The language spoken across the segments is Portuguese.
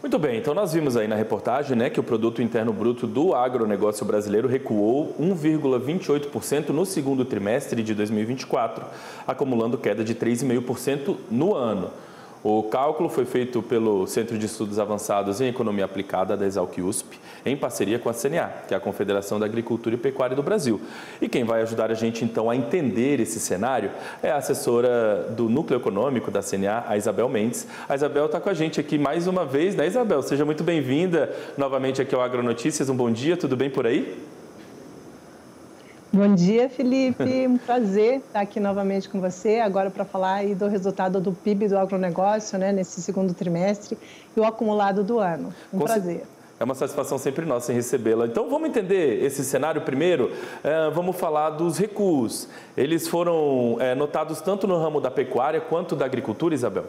Muito bem, então nós vimos aí na reportagem né, que o produto interno bruto do agronegócio brasileiro recuou 1,28% no segundo trimestre de 2024, acumulando queda de 3,5% no ano. O cálculo foi feito pelo Centro de Estudos Avançados em Economia Aplicada da Exalc USP, em parceria com a CNA, que é a Confederação da Agricultura e Pecuária do Brasil. E quem vai ajudar a gente então a entender esse cenário é a assessora do Núcleo Econômico da CNA, a Isabel Mendes. A Isabel está com a gente aqui mais uma vez, né, Isabel? Seja muito bem-vinda novamente aqui ao Agronotícias. Um bom dia, tudo bem por aí? Bom dia, Felipe. Um prazer estar aqui novamente com você, agora para falar aí do resultado do PIB do agronegócio, né, nesse segundo trimestre e o acumulado do ano. Um com prazer. É uma satisfação sempre nossa em recebê-la. Então vamos entender esse cenário primeiro. É, vamos falar dos recuos. Eles foram é, notados tanto no ramo da pecuária quanto da agricultura, Isabel?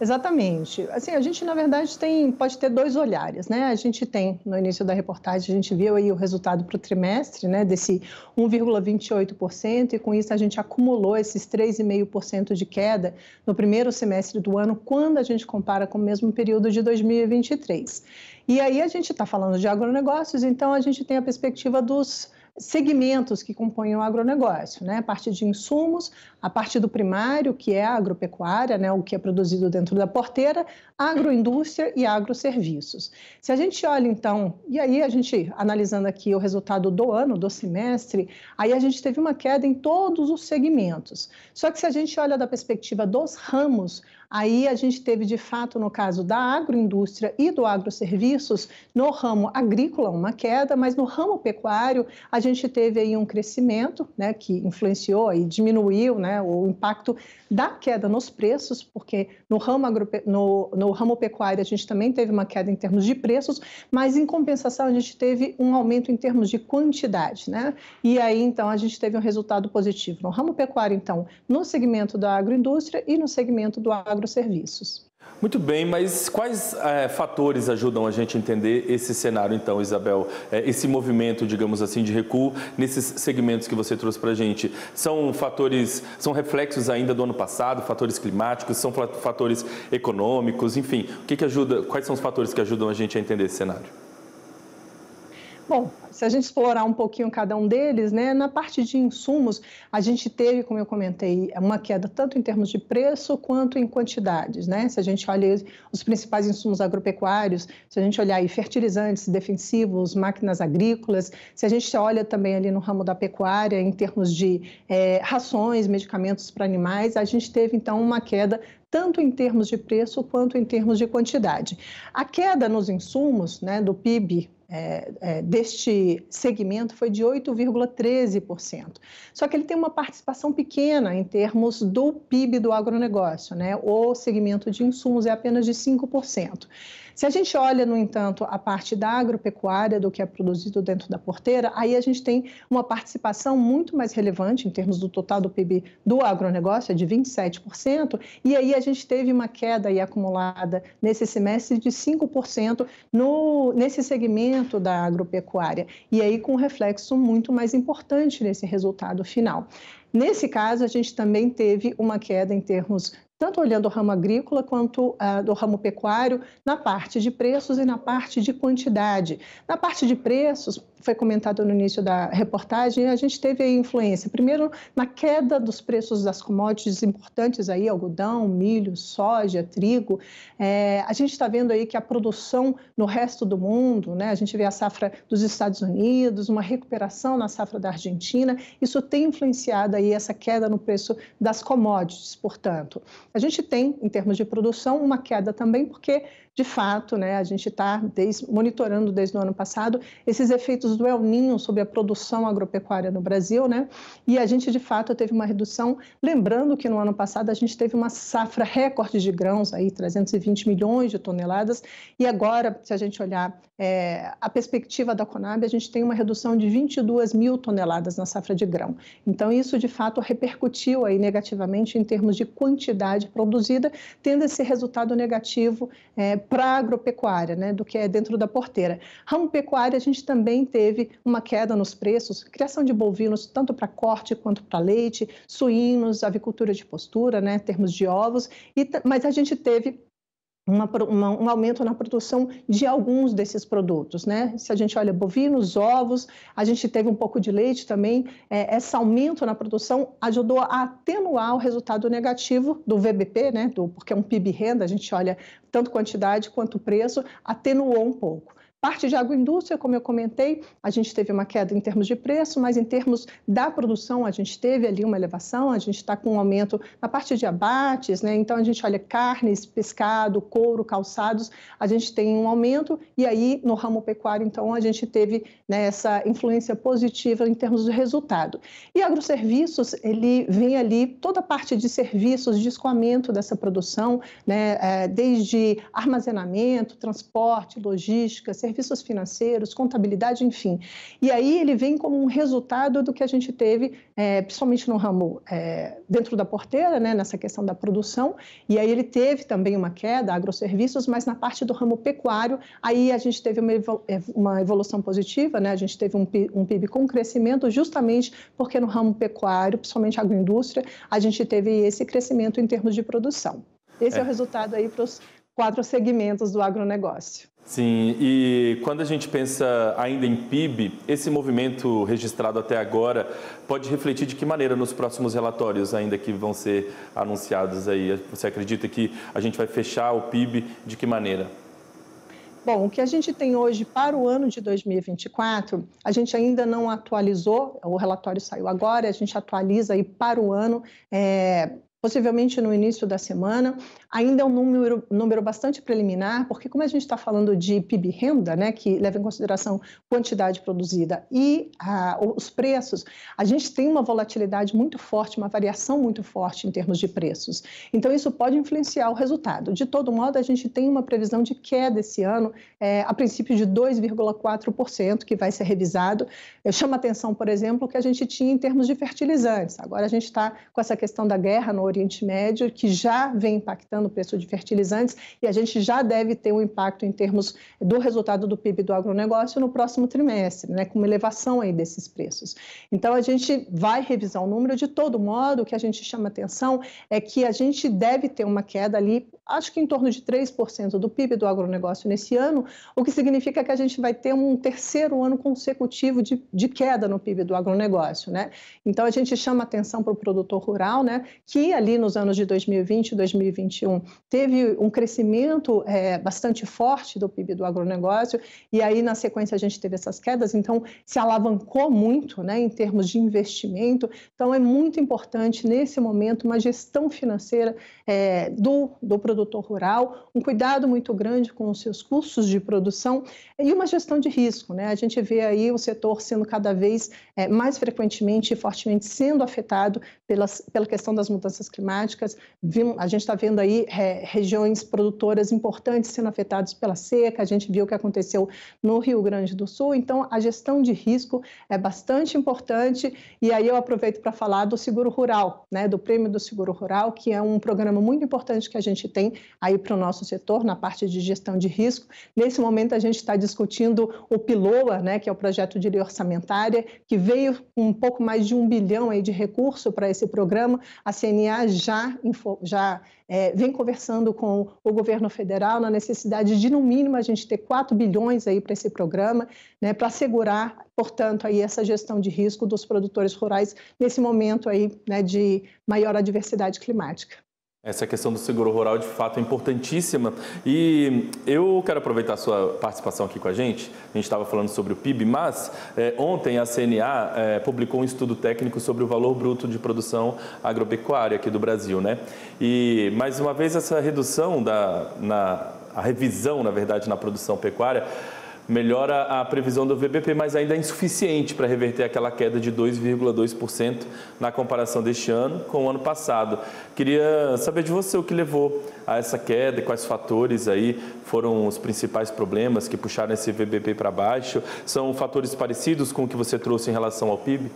Exatamente. Assim, a gente, na verdade, tem, pode ter dois olhares, né? A gente tem, no início da reportagem, a gente viu aí o resultado para o trimestre, né? Desse 1,28%, e com isso a gente acumulou esses 3,5% de queda no primeiro semestre do ano, quando a gente compara com o mesmo período de 2023. E aí a gente está falando de agronegócios, então a gente tem a perspectiva dos segmentos que compõem o agronegócio, né? a partir de insumos, a partir do primário, que é a agropecuária, né? o que é produzido dentro da porteira, agroindústria e agroserviços. Se a gente olha, então, e aí a gente analisando aqui o resultado do ano, do semestre, aí a gente teve uma queda em todos os segmentos. Só que se a gente olha da perspectiva dos ramos, Aí a gente teve, de fato, no caso da agroindústria e do agroserviços, no ramo agrícola uma queda, mas no ramo pecuário a gente teve aí um crescimento, né, que influenciou e diminuiu, né, o impacto da queda nos preços, porque no ramo, agro, no, no ramo pecuário a gente também teve uma queda em termos de preços, mas em compensação a gente teve um aumento em termos de quantidade, né? E aí então a gente teve um resultado positivo no ramo pecuário, então, no segmento da agroindústria e no segmento do agro agroserviços. Muito bem, mas quais é, fatores ajudam a gente a entender esse cenário, então, Isabel? É, esse movimento, digamos assim, de recuo nesses segmentos que você trouxe para a gente? São fatores, são reflexos ainda do ano passado, fatores climáticos, são fatores econômicos, enfim, o que, que ajuda, quais são os fatores que ajudam a gente a entender esse cenário? Bom, se a gente explorar um pouquinho cada um deles, né, na parte de insumos, a gente teve, como eu comentei, uma queda tanto em termos de preço quanto em quantidades, né? Se a gente olha os principais insumos agropecuários, se a gente olhar aí fertilizantes, defensivos, máquinas agrícolas, se a gente olha também ali no ramo da pecuária, em termos de é, rações, medicamentos para animais, a gente teve então uma queda tanto em termos de preço quanto em termos de quantidade. A queda nos insumos, né, do PIB é, é, deste segmento foi de 8,13%. Só que ele tem uma participação pequena em termos do PIB do agronegócio, né? O segmento de insumos é apenas de 5%. Se a gente olha, no entanto, a parte da agropecuária, do que é produzido dentro da porteira, aí a gente tem uma participação muito mais relevante em termos do total do PIB do agronegócio, é de 27%, e aí a gente teve uma queda aí acumulada nesse semestre de 5% no, nesse segmento da agropecuária, e aí com um reflexo muito mais importante nesse resultado final. Nesse caso, a gente também teve uma queda em termos tanto olhando o ramo agrícola quanto ah, do ramo pecuário, na parte de preços e na parte de quantidade. Na parte de preços, foi comentado no início da reportagem, a gente teve aí influência, primeiro, na queda dos preços das commodities importantes aí, algodão, milho, soja, trigo. É, a gente está vendo aí que a produção no resto do mundo, né, a gente vê a safra dos Estados Unidos, uma recuperação na safra da Argentina, isso tem influenciado aí essa queda no preço das commodities, portanto. A gente tem, em termos de produção, uma queda também, porque de fato, né, a gente está monitorando desde o ano passado esses efeitos do El Ninho sobre a produção agropecuária no Brasil, né? E a gente, de fato, teve uma redução. Lembrando que no ano passado a gente teve uma safra recorde de grãos, aí 320 milhões de toneladas, e agora, se a gente olhar é, a perspectiva da Conab, a gente tem uma redução de 22 mil toneladas na safra de grão. Então, isso, de fato, repercutiu aí negativamente em termos de quantidade produzida, tendo esse resultado negativo é, para a agropecuária, né, do que é dentro da porteira. Ramo pecuária, a gente também teve uma queda nos preços, criação de bovinos, tanto para corte quanto para leite, suínos, avicultura de postura, né, termos de ovos, e, mas a gente teve uma, uma, um aumento na produção de alguns desses produtos, né? Se a gente olha bovinos, ovos, a gente teve um pouco de leite também. É, esse aumento na produção ajudou a atenuar o resultado negativo do VBP, né? Do, porque é um PIB renda, a gente olha tanto quantidade quanto preço, atenuou um pouco. Parte de agroindústria, como eu comentei, a gente teve uma queda em termos de preço, mas em termos da produção, a gente teve ali uma elevação, a gente está com um aumento na parte de abates, né? Então a gente olha carnes, pescado, couro, calçados, a gente tem um aumento, e aí no ramo pecuário, então, a gente teve né, essa influência positiva em termos de resultado. E agroserviços, ele vem ali toda a parte de serviços, de escoamento dessa produção, né? É, desde armazenamento, transporte, logística, serviços serviços financeiros, contabilidade, enfim. E aí ele vem como um resultado do que a gente teve, é, principalmente no ramo é, dentro da porteira, né, nessa questão da produção, e aí ele teve também uma queda, agroserviços, mas na parte do ramo pecuário, aí a gente teve uma é, evolução positiva, né, a gente teve um, um PIB com crescimento justamente porque no ramo pecuário, principalmente agroindústria, a gente teve esse crescimento em termos de produção. Esse é, é o resultado aí para os quatro segmentos do agronegócio. Sim, e quando a gente pensa ainda em PIB, esse movimento registrado até agora pode refletir de que maneira nos próximos relatórios ainda que vão ser anunciados aí? Você acredita que a gente vai fechar o PIB de que maneira? Bom, o que a gente tem hoje para o ano de 2024, a gente ainda não atualizou, o relatório saiu agora, a gente atualiza aí para o ano, é, possivelmente no início da semana. Ainda é um número, número bastante preliminar, porque como a gente está falando de PIB renda, né, que leva em consideração quantidade produzida e ah, os preços, a gente tem uma volatilidade muito forte, uma variação muito forte em termos de preços. Então isso pode influenciar o resultado. De todo modo, a gente tem uma previsão de queda esse ano, é, a princípio de 2,4%, que vai ser revisado. Eu chamo atenção, por exemplo, que a gente tinha em termos de fertilizantes. Agora a gente está com essa questão da guerra no Oriente Médio, que já vem impactando o preço de fertilizantes e a gente já deve ter um impacto em termos do resultado do PIB do agronegócio no próximo trimestre, né, com uma elevação aí desses preços. Então, a gente vai revisar o número. De todo modo, o que a gente chama atenção é que a gente deve ter uma queda ali, acho que em torno de 3% do PIB do agronegócio nesse ano, o que significa que a gente vai ter um terceiro ano consecutivo de, de queda no PIB do agronegócio. Né? Então, a gente chama atenção para o produtor rural, né, que ali nos anos de 2020 e 2021 teve um crescimento é, bastante forte do PIB do agronegócio, e aí na sequência a gente teve essas quedas, então se alavancou muito né, em termos de investimento. Então é muito importante nesse momento uma gestão financeira é, do, do produtor rural, um cuidado muito grande com os seus custos de produção e uma gestão de risco. Né? A gente vê aí o setor sendo cada vez é, mais frequentemente e fortemente sendo afetado pelas, pela questão das mudanças mudanças climáticas. A gente está vendo aí é, regiões produtoras importantes sendo afetadas pela seca, a gente viu o que aconteceu no Rio Grande do Sul. Então, a gestão de risco é bastante importante. E aí eu aproveito para falar do seguro rural, né, do prêmio do seguro rural, que é um programa muito importante que a gente tem aí para o nosso setor, na parte de gestão de risco. Nesse momento, a gente está discutindo o PILOA, né, que é o projeto de lei orçamentária, que veio um pouco mais de um bilhão aí de recurso para esse programa. A CNA já, já é, vem conversando com o governo federal na necessidade de, no mínimo, a gente ter 4 bilhões aí para esse programa, né, para assegurar, portanto, aí essa gestão de risco dos produtores rurais nesse momento aí né, de maior adversidade climática. Essa questão do seguro rural, de fato, é importantíssima. E eu quero aproveitar a sua participação aqui com a gente. A gente estava falando sobre o PIB, mas é, ontem a CNA é, publicou um estudo técnico sobre o valor bruto de produção agropecuária aqui do Brasil. Né? E, mais uma vez, essa redução, da, na, a revisão, na verdade, na produção pecuária melhora a previsão do VBP, mas ainda é insuficiente para reverter aquela queda de 2,2% na comparação deste ano com o ano passado. Queria saber de você o que levou a essa queda, quais fatores aí foram os principais problemas que puxaram esse VBP para baixo. São fatores parecidos com o que você trouxe em relação ao PIB?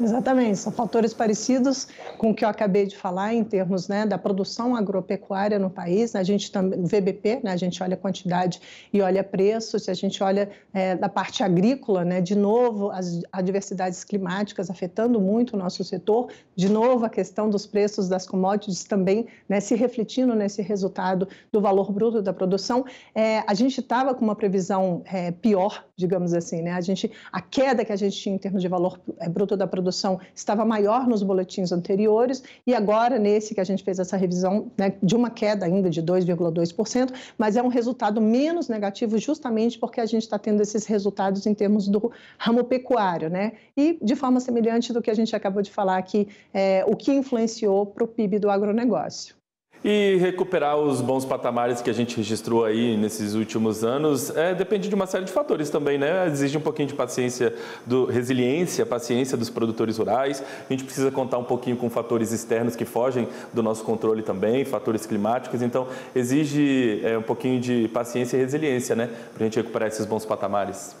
Exatamente, são fatores parecidos com o que eu acabei de falar em termos né, da produção agropecuária no país. A gente também, o VBP, né, a gente olha quantidade e olha preço. Se a gente olha é, da parte agrícola, né, de novo, as adversidades climáticas afetando muito o nosso setor, de novo, a questão dos preços das commodities também né, se refletindo nesse resultado do valor bruto da produção. É, a gente estava com uma previsão é, pior digamos assim, né? A gente, a queda que a gente tinha em termos de valor eh, bruto da produção estava maior nos boletins anteriores e agora nesse que a gente fez essa revisão né, de uma queda ainda de 2,2%, mas é um resultado menos negativo justamente porque a gente está tendo esses resultados em termos do ramo pecuário, né? E de forma semelhante do que a gente acabou de falar aqui, é, o que influenciou para o PIB do agronegócio. E recuperar os bons patamares que a gente registrou aí nesses últimos anos é, depende de uma série de fatores também, né? Exige um pouquinho de paciência, do, resiliência, paciência dos produtores rurais. A gente precisa contar um pouquinho com fatores externos que fogem do nosso controle também, fatores climáticos. Então, exige é, um pouquinho de paciência e resiliência, né? Para a gente recuperar esses bons patamares.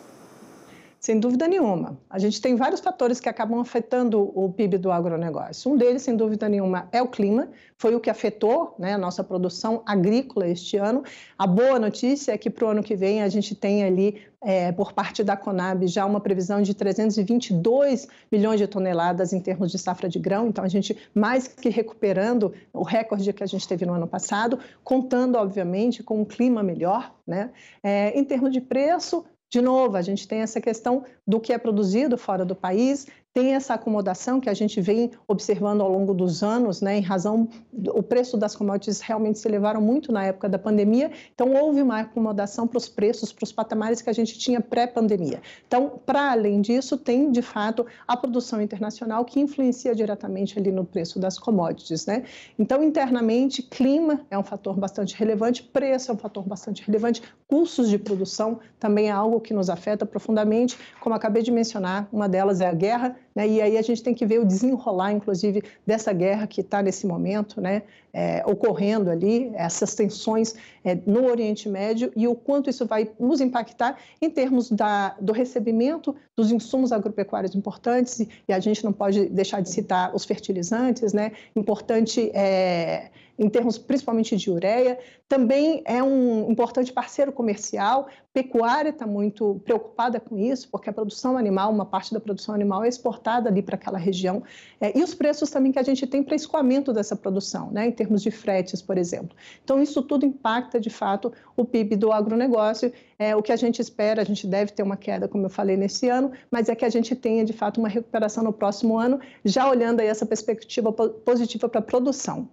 Sem dúvida nenhuma. A gente tem vários fatores que acabam afetando o PIB do agronegócio. Um deles, sem dúvida nenhuma, é o clima. Foi o que afetou né, a nossa produção agrícola este ano. A boa notícia é que para o ano que vem a gente tem ali, é, por parte da Conab, já uma previsão de 322 milhões de toneladas em termos de safra de grão. Então, a gente mais que recuperando o recorde que a gente teve no ano passado, contando, obviamente, com um clima melhor. Né? É, em termos de preço, de novo, a gente tem essa questão do que é produzido fora do país, tem essa acomodação que a gente vem observando ao longo dos anos, né, em razão o preço das commodities realmente se elevaram muito na época da pandemia, então houve uma acomodação para os preços, para os patamares que a gente tinha pré-pandemia. Então, para além disso, tem de fato a produção internacional que influencia diretamente ali no preço das commodities, né? Então, internamente, clima é um fator bastante relevante, preço é um fator bastante relevante, custos de produção também é algo que nos afeta profundamente, como acabei de mencionar, uma delas é a guerra né? E aí a gente tem que ver o desenrolar, inclusive, dessa guerra que está nesse momento né? É, ocorrendo ali, essas tensões é, no Oriente Médio e o quanto isso vai nos impactar em termos da, do recebimento dos insumos agropecuários importantes. E a gente não pode deixar de citar os fertilizantes, né? Importante é, em termos principalmente de ureia. Também é um importante parceiro comercial. Pecuária está muito preocupada com isso, porque a produção animal, uma parte da produção animal é exportada ali para aquela região. É, e os preços também que a gente tem para escoamento dessa produção, né, em termos de fretes, por exemplo. Então, isso tudo impacta, de fato, o PIB do agronegócio. É, o que a gente espera, a gente deve ter uma queda, como eu falei, nesse ano, mas é que a gente tenha, de fato, uma recuperação no próximo ano, já olhando aí essa perspectiva positiva para a produção.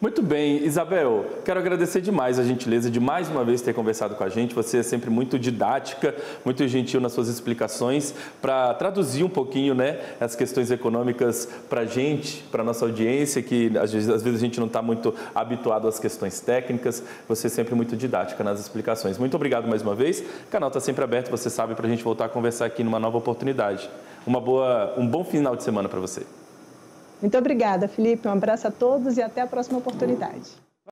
Muito bem, Isabel, quero agradecer demais a gentileza de mais uma vez ter conversado com a gente. Você é sempre muito didática, muito gentil nas suas explicações para traduzir um pouquinho né, as questões econômicas para a gente, para a nossa audiência, que às vezes, às vezes a gente não está muito habituado às questões técnicas. Você é sempre muito didática nas explicações. Muito obrigado mais uma vez. O canal está sempre aberto, você sabe, para a gente voltar a conversar aqui numa nova oportunidade. Uma boa, um bom final de semana para você. Muito obrigada, Felipe. Um abraço a todos e até a próxima oportunidade.